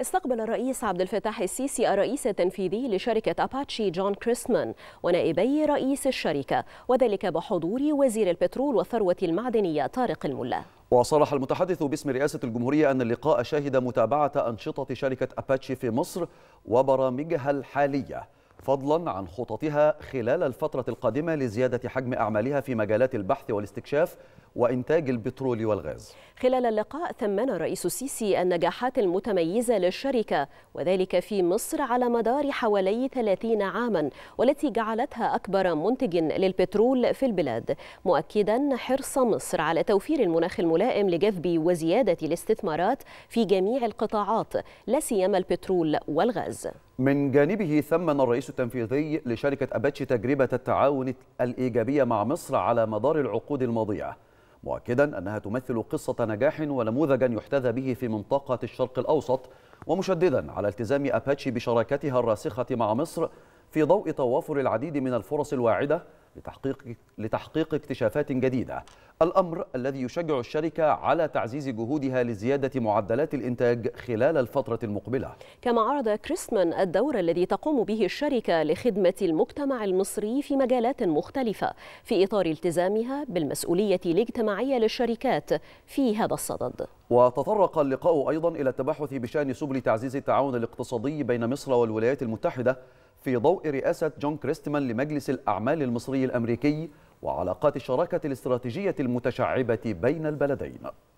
استقبل الرئيس عبد الفتاح السيسي الرئيس التنفيذي لشركة أباتشي جون كريسمان ونائبي رئيس الشركة وذلك بحضور وزير البترول والثروة المعدنية طارق الملا وصرح المتحدث باسم رئاسة الجمهورية أن اللقاء شهد متابعة أنشطة شركة أباتشي في مصر وبرامجها الحالية فضلا عن خططها خلال الفترة القادمة لزيادة حجم أعمالها في مجالات البحث والاستكشاف وإنتاج البترول والغاز خلال اللقاء ثمن الرئيس السيسي النجاحات المتميزة للشركة وذلك في مصر على مدار حوالي 30 عاما والتي جعلتها أكبر منتج للبترول في البلاد مؤكدا حرص مصر على توفير المناخ الملائم لجذب وزيادة الاستثمارات في جميع القطاعات لا سيما البترول والغاز من جانبه ثمن الرئيس التنفيذي لشركة أباتشي تجربة التعاون الإيجابية مع مصر على مدار العقود الماضية مؤكدا أنها تمثل قصة نجاح ونموذجا يحتذى به في منطقة الشرق الأوسط ومشددا على التزام أباتشي بشراكتها الراسخة مع مصر في ضوء توافر العديد من الفرص الواعدة لتحقيق, لتحقيق اكتشافات جديدة الأمر الذي يشجع الشركة على تعزيز جهودها لزيادة معدلات الإنتاج خلال الفترة المقبلة كما عرض كريسمان الدور الذي تقوم به الشركة لخدمة المجتمع المصري في مجالات مختلفة في إطار التزامها بالمسؤولية الاجتماعية للشركات في هذا الصدد وتطرق اللقاء أيضا إلى التباحث بشأن سبل تعزيز التعاون الاقتصادي بين مصر والولايات المتحدة في ضوء رئاسة جون كريستمان لمجلس الأعمال المصري الأمريكي وعلاقات الشراكة الاستراتيجية المتشعبة بين البلدين